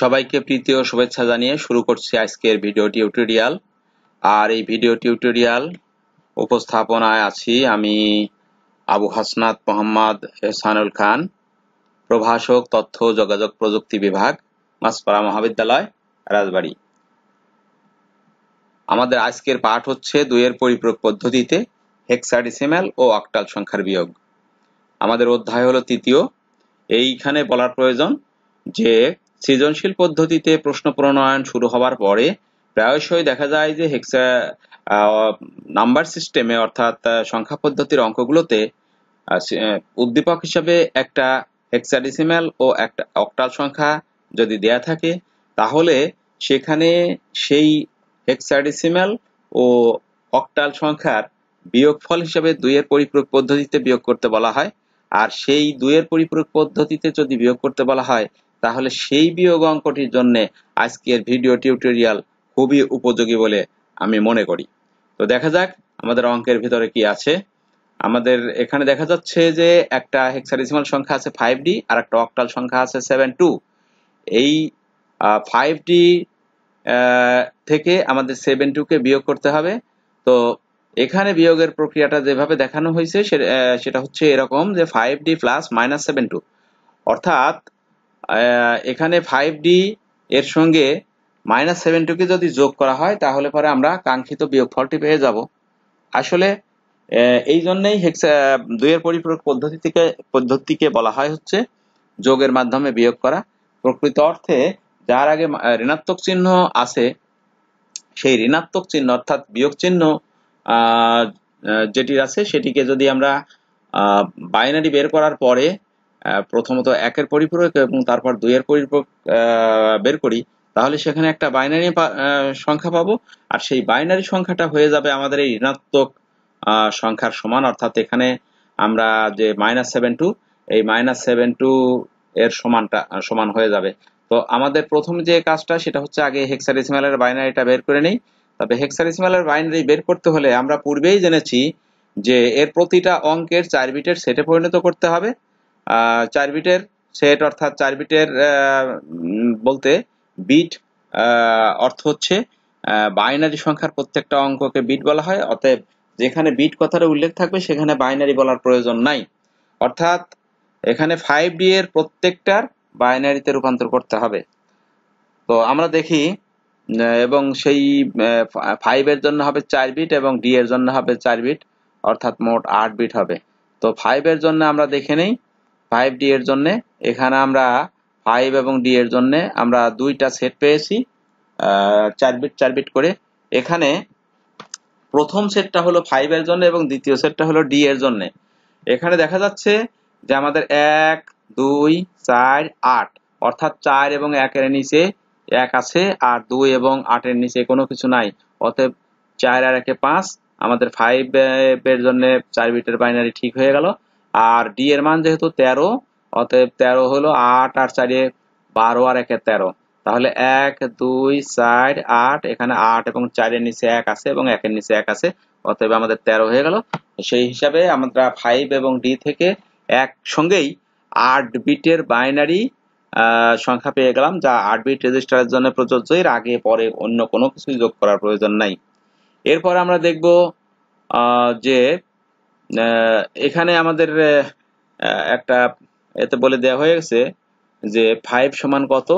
সবাইকে প্রীতি ও শুভেচ্ছা জানিয়ে শুরু করছি আজকের ভিডিও টিউটোরিয়াল আর এই ভিডিও টিউটোরিয়াল উপস্থাপনায় আছি আমি আবু হাসনাত মোহাম্মদ এহসানুল খান প্রভাষক তথ্য যোগাযোগ প্রযুক্তি বিভাগ মাসপাড়া মহাবিদ্যালয় রাজবাড়ি আমাদের আজকের পাঠ হচ্ছে দুইয়ের পরিপূরক পদ্ধতিতে হেক্সাডিসিমেল ও অক্টাল সংখ্যার বিয়োগ আমাদের অধ্যায় হলো তৃতীয় এইখানে বলার প্রয়োজন যে সৃজনশীল পদ্ধতিতে প্রশ্ন প্রণয়ন শুরু হওয়ার পরে প্রায়শই দেখা যায় যে হেক্সা নাম্বার সিস্টেমে অর্থাৎ সংখ্যা পদ্ধতির অঙ্কগুলোতে উদ্দীপক হিসাবে একটা হেক্সাডেসিমাল ও একটা অক্টাল সংখ্যা যদি দেয়া থাকে তাহলে সেখানে সেই হেক্সাডেসিমাল ও অক্টাল সংখ্যার বিয়োগফল হিসাবে দুইয়ের পরিপূরক পদ্ধতিতে বিয়োগ করতে বলা হয় আর সেই দুইয়ের পরিপূরক পদ্ধতিতে যদি বিয়োগ করতে বলা হয় তাহলে সেই বিয়োগ অঙ্কটির জন্য আজকের ভিডিও টিউটোরিয়াল খুবই উপযোগী বলে আমি মনে করি তো দেখা যাক আমাদের অঙ্কের ভিতরে কি আছে আমাদের এখানে দেখা যাচ্ছে যে একটা হেক্সারিসিমাল সংখ্যা আছে ফাইভ ডি আর একটা অক্টাল সংখ্যা আছে সেভেন টু এই ফাইভ ডি থেকে আমাদের সেভেন টুকে বিয়োগ করতে হবে তো এখানে বিয়োগের প্রক্রিয়াটা যেভাবে দেখানো হয়েছে সেটা হচ্ছে এরকম যে five D plus minus seven two অর্থাৎ এখানে ফাইভ ডি এর সঙ্গে মাইনাস সেভেন টুকে যদি যোগ করা হয় তাহলে পরে আমরা কাঙ্ক্ষিত বিয়োগ ফলটি পেয়ে যাব আসলে এই জন্যেই হেক্সা দুইয়ের পরিপূরক পদ্ধতি থেকে পদ্ধতিকে বলা হয় হচ্ছে যোগের মাধ্যমে বিয়োগ করা প্রকৃত অর্থে যার আগে ঋণাত্মক চিহ্ন আছে সেই ঋণাত্মক চিহ্ন অর্থাৎ বিয়োগ চিহ্ন যেটির আছে সেটিকে যদি আমরা বাইনারি বের করার পরে প্রথমত একের পরিপূরক এবং তারপর দুইয়ের পরিপূরক বের করি তাহলে সেখানে একটা বাইনারি সংখ্যা পাবো আর সেই বাইনারি সংখ্যাটা হয়ে যাবে আমাদের এই ঋণাত্মক সংখ্যার সমান অর্থাৎ এখানে আমরা যে মাইনাস সেভেন টু এই মাইনাস সেভেন টু এর সমানটা সমান হয়ে যাবে তো আমাদের প্রথম যে কাজটা সেটা হচ্ছে আগে হেক্সাডেসিমালের বাইনারিটা বের করে নেই তবে হেক্সাডেসিমালের বাইনারি বের করতে হলে আমরা পূর্বেই জেনেছি যে এর প্রতিটা অঙ্কের চার বিটের সেটে পরিণত করতে হবে চার বিটের সেট অর্থাৎ চার বিটের বলতে বিট অর্থ হচ্ছে বাইনারি সংখ্যার প্রত্যেকটা অঙ্ককে বিট বলা হয় অতএব যেখানে বিট কথাটা উল্লেখ থাকবে সেখানে বাইনারি বলার প্রয়োজন নাই অর্থাৎ এখানে ফাইভ ডি এর প্রত্যেকটার বাইনারিতে রূপান্তর করতে হবে তো আমরা দেখি এবং সেই ফাইভের জন্য হবে চার বিট এবং ডি এর জন্য হবে চার বিট অর্থাৎ মোট আট বিট হবে তো ফাইভের জন্য আমরা দেখে নেই ফাইভ ডি এর জন্য এখানে আমরা ফাইভ এবং ডি এর জন্য আমরা দুইটা সেট পেয়েছি চার বিট চার বিট করে এখানে প্রথম সেটটা হলো ফাইভ এর জন্য এবং দ্বিতীয় সেটটা হলো ডি এর জন্য এখানে দেখা যাচ্ছে যে আমাদের এক দুই চার আট অর্থাৎ চার এবং একের নিচে এক আছে আর দুই এবং আটের নিচে কোনো কিছু নাই অতএব চার আর একে পাঁচ আমাদের ফাইভ এর জন্য চার বিটের বাইনারি ঠিক হয়ে গেল আর ডি এর মান যেহেতু তেরো অতএব তেরো হলো আট আর চারে বারো আর একে তেরো তাহলে এক দুই চার আট এখানে আট এবং চারের নিচে এক আছে এবং একের নিচে এক আছে অতএব আমাদের তেরো হয়ে গেল সেই হিসাবে আমরা ফাইভ এবং ডি থেকে একসঙ্গেই আট বিটের বাইনারি সংখ্যা পেয়ে গেলাম যা আট বিট রেজিস্টারের জন্য প্রযোজ্য এর আগে পরে অন্য কোনো কিছু যোগ করার প্রয়োজন নাই এরপর আমরা দেখব যে এখানে আমাদের একটা এতে বলে দেওয়া হয়ে গেছে যে ফাইভ সমান কত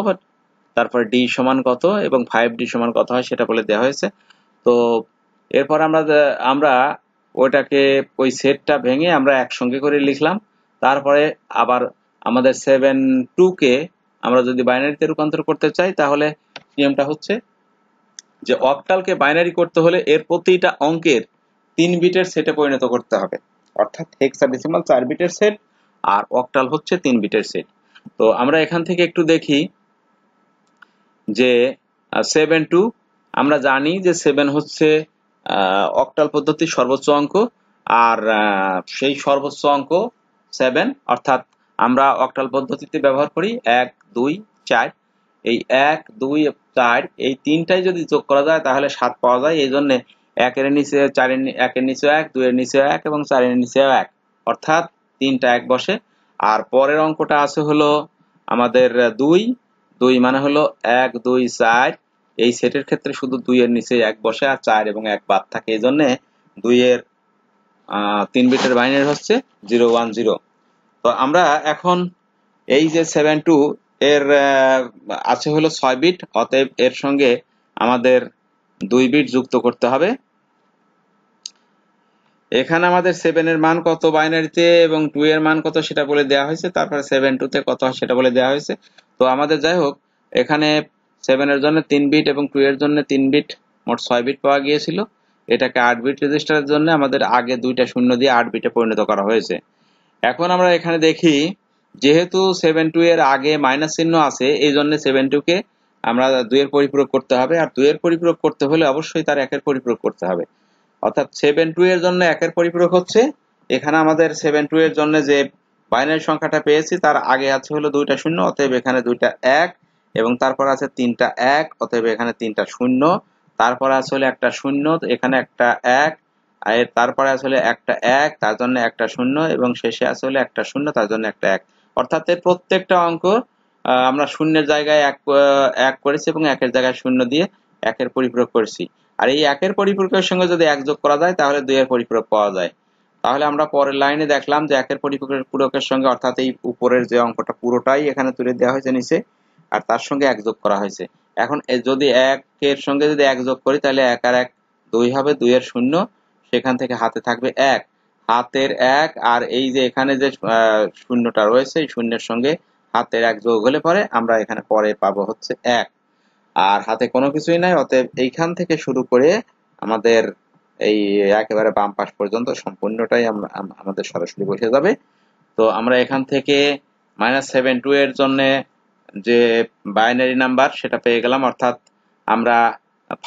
তারপর ডি সমান কত এবং ফাইভ ডি সমান কত হয় সেটা বলে দেওয়া হয়েছে তো এরপর আমরা আমরা ওইটাকে ওই সেটটা ভেঙে আমরা একসঙ্গে করে লিখলাম তারপরে আবার আমাদের সেভেন টুকে আমরা যদি বাইনারিতে রূপান্তর করতে চাই তাহলে নিয়মটা হচ্ছে যে অকটালকে বাইনারি করতে হলে এর প্রতিটা অঙ্কের তিন বিটের সেটে পরিণত করতে হবে অর্থাৎ হেক্সাডেসিমাল চার বিটের সেট আর অক্টাল হচ্ছে তিন বিটের সেট তো আমরা এখান থেকে একটু দেখি যে সেভেন টু আমরা জানি যে সেভেন হচ্ছে অক্টাল পদ্ধতির সর্বোচ্চ অঙ্ক আর সেই সর্বোচ্চ অঙ্ক সেভেন অর্থাৎ আমরা অক্টাল পদ্ধতিতে ব্যবহার করি এক দুই চার এই এক দুই চার এই তিনটাই যদি যোগ করা যায় তাহলে সাত পাওয়া যায় এই জন্যে একের নিচে চারের একের নিচে এক দুইয়ের নিচেও এক এবং চারের নিচেও এক অর্থাৎ তিনটা এক বসে আর পরের অঙ্কটা আছে হলো আমাদের দুই দুই মানে হলো এক দুই চার এই সেটের ক্ষেত্রে শুধু দুইয়ের নিচে এক বসে আর চার এবং এক বাদ থাকে এই জন্যে দুইয়ের তিন বিটের বাইনের হচ্ছে জিরো ওয়ান জিরো তো আমরা এখন এই যে সেভেন টু এর আছে হলো ছয় বিট অতএব এর সঙ্গে আমাদের দুই বিট যুক্ত করতে হবে এখানে আমাদের সেভেনের মান কত বাইনারিতে এবং টু এর মান কত সেটা বলে দেওয়া হয়েছে তারপরে সেভেন টুতে কত হয় সেটা বলে দেওয়া হয়েছে তো আমাদের যাই হোক এখানে সেভেনের জন্য তিন বিট এবং টু এর জন্য তিন বিট মোট ছয় বিট পাওয়া গিয়েছিল এটাকে আট বিট রেজিস্টারের জন্য আমাদের আগে দুইটা শূন্য দিয়ে আট বিটে পরিণত করা হয়েছে এখন আমরা এখানে দেখি যেহেতু সেভেন টু এর আগে মাইনাস চিহ্ন আছে এই জন্য সেভেন টুকে কে আমরা দুইয়ের পরিপূরক করতে হবে আর দুইয়ের পরিপূরক করতে হলে অবশ্যই তার একের পরিপূরক করতে হবে অর্থাৎ সেভেন টু এর জন্য একের পরিপূরক হচ্ছে এখানে আমাদের সেভেন টু এর জন্য যে বাইনারি সংখ্যাটা পেয়েছি তার আগে আছে হলো দুইটা শূন্য অতএব এখানে দুইটা এক এবং তারপর আছে তিনটা এক অতএব এখানে তিনটা শূন্য তারপর আসলে একটা শূন্য এখানে একটা এক আর তারপরে আসলে একটা এক তার জন্য একটা শূন্য এবং শেষে আসলে একটা শূন্য তার জন্য একটা এক অর্থাৎ এর প্রত্যেকটা অঙ্ক আমরা শূন্যের জায়গায় এক এক করেছি এবং একের জায়গায় শূন্য দিয়ে একের পরিপূরক করেছি আর এই একের পরিপূরকের সঙ্গে যদি এক যোগ করা যায় তাহলে দুইয়ের পরিপূরক পাওয়া যায় তাহলে আমরা পরের লাইনে দেখলাম যে একের পরিপূরকের সঙ্গে অর্থাৎ এই উপরের যে অঙ্কটা পুরোটাই এখানে তুলে দেওয়া হয়েছে নিচে আর তার সঙ্গে এক যোগ করা হয়েছে এখন যদি একের সঙ্গে যদি এক যোগ করি তাহলে এক আর এক দুই হবে দুইয়ের শূন্য সেখান থেকে হাতে থাকবে এক হাতের এক আর এই যে এখানে যে শূন্যটা রয়েছে এই শূন্যের সঙ্গে হাতের এক যোগ হলে পরে আমরা এখানে পরে পাবো হচ্ছে এক আর হাতে কোনো কিছুই নাই অতএব এইখান থেকে শুরু করে আমাদের এই একেবারে বাম পাশ পর্যন্ত সম্পূর্ণটাই আমাদের সরাসরি বসে যাবে তো আমরা এখান থেকে মাইনাস সেভেন টু এর জন্য যে বাইনারি নাম্বার সেটা পেয়ে গেলাম অর্থাৎ আমরা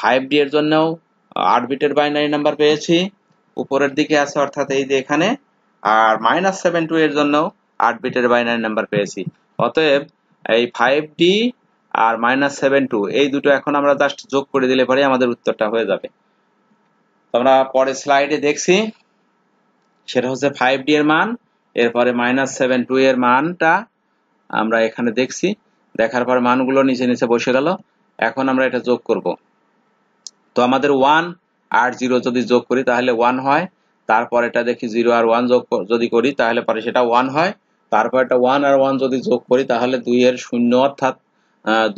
ফাইভ ডি এর জন্যও আট বিটের বাইনারি নাম্বার পেয়েছি উপরের দিকে আছে অর্থাৎ এই যে এখানে আর মাইনাস সেভেন টু এর জন্যও আট বিটের বাইনারি নাম্বার পেয়েছি অতএব এই ফাইভ ডি আর মাইনাস সেভেন টু এই দুটো এখন আমরা জাস্ট যোগ করে দিলে পরে আমাদের উত্তরটা হয়ে যাবে আমরা পরে স্লাইডে দেখছি সেটা হচ্ছে ফাইভ ডি এর মান এরপরে মাইনাস সেভেন টু এর মানটা আমরা এখানে দেখছি দেখার পর মানগুলো নিচে নিচে বসে গেল এখন আমরা এটা যোগ করব তো আমাদের ওয়ান আর জিরো যদি যোগ করি তাহলে ওয়ান হয় তারপর এটা দেখি জিরো আর ওয়ান যোগ যদি করি তাহলে পরে সেটা ওয়ান হয় তারপর একটা ওয়ান আর ওয়ান যদি যোগ করি তাহলে দুই এর শূন্য অর্থাৎ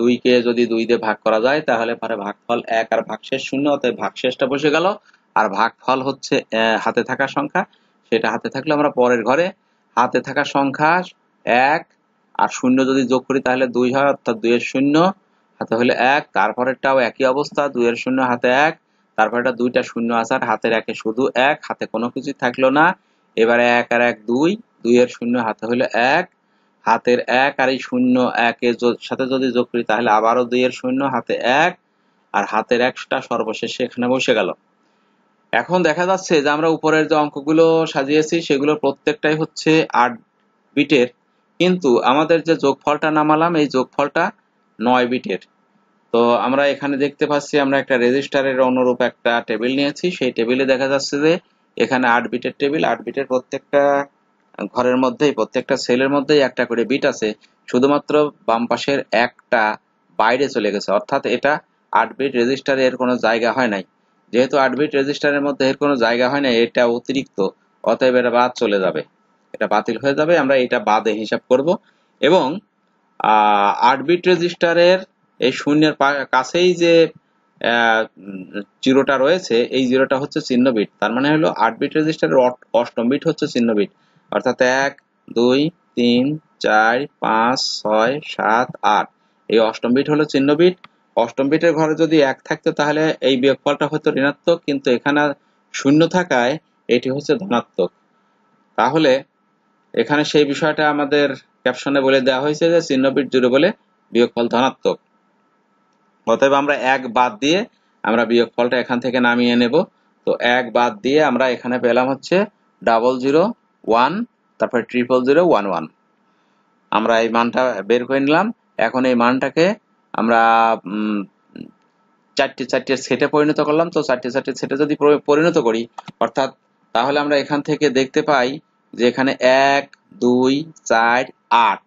দুইকে যদি দুই দিয়ে ভাগ করা যায় তাহলে পরে ভাগফল এক আর ভাগশেষ শূন্য অর্থাৎ ভাগশেষটা বসে গেল আর ভাগফল হচ্ছে হাতে থাকা সংখ্যা সেটা হাতে থাকলে আমরা পরের ঘরে হাতে থাকা সংখ্যা এক আর শূন্য যদি যোগ করি তাহলে দুই হয় অর্থাৎ দুই এর শূন্য হাতে হলে এক তারপরেরটাও একই অবস্থা দুই এর শূন্য হাতে এক তারপরেটা দুইটা শূন্য আছে আর হাতের একে শুধু এক হাতে কোনো কিছু থাকলো না এবারে এক আর এক দুই দুই আর শূন্য হাতে হলো এক হাতের এক আর এই শূন্য একের সাথে যদি যোগ করি তাহলে আবারও দুই এর শূন্য হাতে এক আর হাতের একটা সর্বশেষে এখানে বসে গেল এখন দেখা যাচ্ছে যে আমরা উপরের যে অঙ্কগুলো সাজিয়েছি সেগুলো প্রত্যেকটাই হচ্ছে আট বিটের কিন্তু আমাদের যে যোগফলটা নামালাম এই যোগফলটা নয় বিটের তো আমরা এখানে দেখতে পাচ্ছি আমরা একটা রেজিস্টারের অনুরূপ একটা টেবিল নিয়েছি সেই টেবিলে দেখা যাচ্ছে যে এখানে আট বিটের টেবিল আট বিটের প্রত্যেকটা ঘরের মধ্যেই প্রত্যেকটা সেলের মধ্যেই একটা করে বিট আছে শুধুমাত্র বাম পাশের একটা বাইরে চলে গেছে অর্থাৎ এটা আট বিট রেজিস্টারে এর কোনো জায়গা হয় নাই যেহেতু আট বিট রেজিস্টারের মধ্যে এর কোনো জায়গা হয় নাই এটা অতিরিক্ত অতএব এটা বাদ চলে যাবে এটা বাতিল হয়ে যাবে আমরা এটা বাদে হিসাব করব এবং আট বিট রেজিস্টারের এই শূন্যের কাছেই যে জিরোটা রয়েছে এই জিরোটা হচ্ছে চিহ্ন বিট তার মানে হলো আট বিট রেজিস্টারের অষ্টম বিট হচ্ছে চিহ্ন বিট অর্থাৎ এক দুই তিন চার পাঁচ ছয় সাত আট এই অষ্টম বিট হলো চিহ্ন বিট অষ্টম বিটের ঘরে যদি এক থাকতো তাহলে এই বিয়োগফলটা হতো ঋণাত্মক কিন্তু এখানে শূন্য থাকায় এটি হচ্ছে ধনাত্মক তাহলে এখানে সেই বিষয়টা আমাদের ক্যাপশনে বলে দেওয়া হয়েছে যে চিহ্ন বিট জুড়ে বলে বিয়োগফল ধনাত্মক অতএব আমরা এক বাদ দিয়ে আমরা বিয়োগফলটা এখান থেকে নামিয়ে নেব তো এক বাদ দিয়ে আমরা এখানে পেলাম হচ্ছে ডাবল জিরো ওয়ান তারপরে ট্রিপল জিরো ওয়ান ওয়ান আমরা এই মানটা বের করে নিলাম এখন এই মানটাকে আমরা চারটে চারটে সেটে পরিণত করলাম তো চারটে চারটে সেটে যদি পরিণত করি অর্থাৎ তাহলে আমরা এখান থেকে দেখতে পাই যে এখানে এক দুই চার আট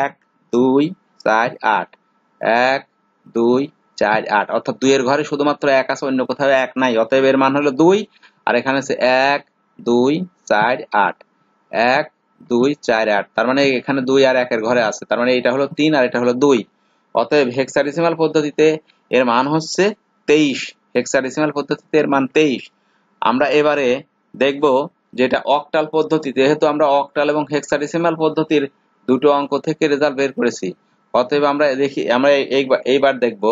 এক দুই চার আট এক দুই চার আট অর্থাৎ দুইয়ের ঘরে শুধুমাত্র এক আছে অন্য কোথাও এক নাই অতএব এর মান হলো দুই আর এখানে আছে এক দুই চার আট এক দুই চার আট তার মানে এখানে দুই আর একের ঘরে আছে তার মানে এটা হলো তিন আর এটা হলো দুই অতএব হেক্সাডেসিমাল পদ্ধতিতে এর মান হচ্ছে তেইশ হেক্সাডেসিমাল পদ্ধতিতে এর মান তেইশ আমরা এবারে দেখব যেটা অকটাল পদ্ধতি যেহেতু আমরা অকটাল এবং হেক্সাডেসিমাল পদ্ধতির দুটো অঙ্ক থেকে রেজাল্ট বের করেছি অতএব আমরা দেখি আমরা এইবার দেখব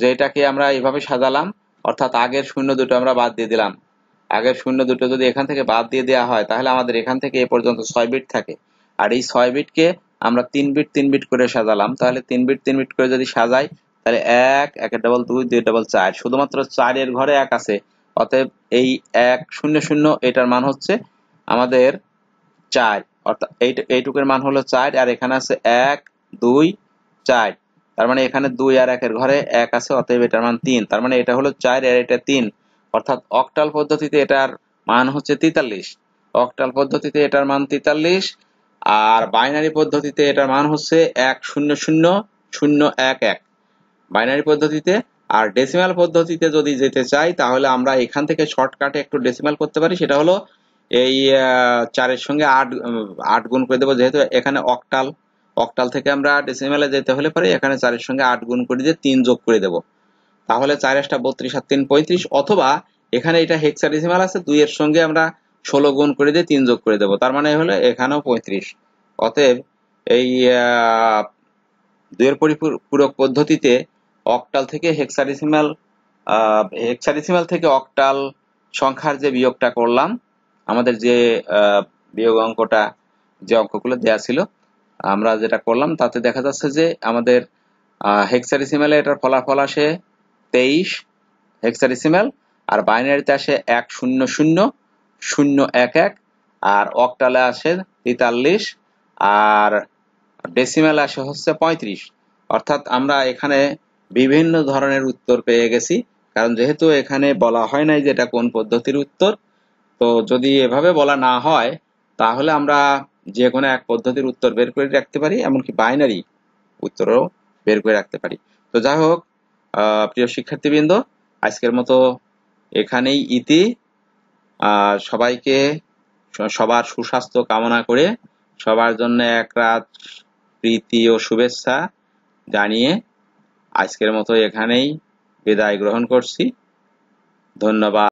যে এটাকে আমরা এইভাবে সাজালাম অর্থাৎ আগের শূন্য দুটো আমরা বাদ দিয়ে দিলাম আগের শূন্য দুটো যদি এখান থেকে বাদ দিয়ে দেওয়া হয় তাহলে আমাদের এখান থেকে এ পর্যন্ত ছয় বিট থাকে আর এই ছয় বিটকে আমরা তিন বিট তিন বিট করে সাজালাম তাহলে তিন বিট তিন বিট করে যদি সাজাই তাহলে এক একের ডবল দুই দুই ডবল চার শুধুমাত্র চারের ঘরে এক আছে অতএব এই এক শূন্য শূন্য এটার মান হচ্ছে আমাদের চার অর্থাৎ এইটুকের মান হলো চার আর এখানে আছে এক দুই চার তার মানে এখানে দুই আর একের ঘরে এক আছে অতএব এটার মান তিন তার মানে এটা হলো চার আর এটা তিন অর্থাৎ অকটাল পদ্ধতিতে এটার মান হচ্ছে তেতাল্লিশ অকটাল পদ্ধতিতে এটার মান তেতাল্লিশ আর বাইনারি পদ্ধতিতে এটার মান হচ্ছে এক শূন্য শূন্য শূন্য এক এক বাইনারি পদ্ধতিতে আর ডেসিমাল পদ্ধতিতে যদি যেতে চাই তাহলে আমরা এখান থেকে শর্টকাটে একটু ডেসিমাল করতে পারি সেটা হলো এই চারের সঙ্গে আট আট গুণ করে দেবো যেহেতু এখানে অকটাল অকটাল থেকে আমরা ডেসিমালে যেতে হলে পারি এখানে চারের সঙ্গে আট গুণ করে দিয়ে তিন যোগ করে দেবো তাহলে চার একটা বত্রিশ আর তিন পঁয়ত্রিশ অথবা এখানে এটা হেক্সারিসিমাল আছে দুই এর সঙ্গে আমরা ষোলো গুণ করে দিয়ে তিন যোগ করে দেব তার মানে হলো এখানেও পঁয়ত্রিশ অতএব এই দুয়ের পরিপূরক পদ্ধতিতে অকটাল থেকে হেক্সারিসিমাল হেক্সারিসিমাল থেকে অকটাল সংখ্যার যে বিয়োগটা করলাম আমাদের যে বিয়োগ অঙ্কটা যে অঙ্কগুলো দেয়া ছিল আমরা যেটা করলাম তাতে দেখা যাচ্ছে যে আমাদের হেক্সারিসিমালে এটার ফলাফল আসে তেইশ হেক্সাডেসিমেল আর বাইনারিতে আসে এক শূন্য শূন্য শূন্য এক এক আর অক্টালে আসে তেতাল্লিশ আর ডেসিমেল আসে হচ্ছে পঁয়ত্রিশ অর্থাৎ আমরা এখানে বিভিন্ন ধরনের উত্তর পেয়ে গেছি কারণ যেহেতু এখানে বলা হয় নাই যে এটা কোন পদ্ধতির উত্তর তো যদি এভাবে বলা না হয় তাহলে আমরা যে কোনো এক পদ্ধতির উত্তর বের করে রাখতে পারি এমনকি বাইনারি উত্তরও বের করে রাখতে পারি তো যাই হোক প্রিয় শিক্ষার্থীবৃন্দ আজকের মতো এখানেই ইতি সবাইকে সবার সুস্বাস্থ্য কামনা করে সবার জন্য এক রাত প্রীতি ও শুভেচ্ছা জানিয়ে আজকের মতো এখানেই বিদায় গ্রহণ করছি ধন্যবাদ